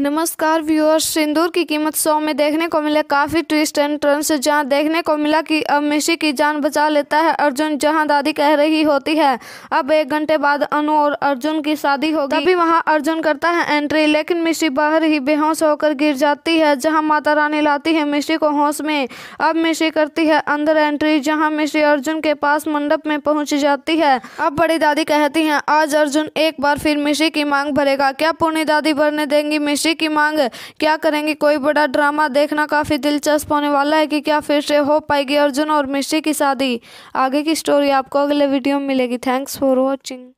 नमस्कार व्यूअर्स सिंदूर की कीमत सौ में देखने को मिले काफ़ी ट्विस्ट एंड टर्न्स जहां देखने को मिला कि अब मिशी की जान बचा लेता है अर्जुन जहां दादी कह रही होती है अब एक घंटे बाद अनु और अर्जुन की शादी होगी तभी वहां अर्जुन करता है एंट्री लेकिन मिशी बाहर ही बेहोश होकर गिर जाती है जहाँ माता रानी लाती है मिशी को होश में अब मिशी करती है अंदर एंट्री जहाँ मिशी अर्जुन के पास मंडप में पहुँच जाती है अब बड़ी दादी कहती है आज अर्जुन एक बार फिर मिशी की मांग भरेगा क्या पूर्णी दादी भरने देंगी मिशी खुशी की मांग क्या करेंगे कोई बड़ा ड्रामा देखना काफ़ी दिलचस्प होने वाला है कि क्या फिर से हो पाएगी अर्जुन और मिश्री की शादी आगे की स्टोरी आपको अगले वीडियो में मिलेगी थैंक्स फॉर वॉचिंग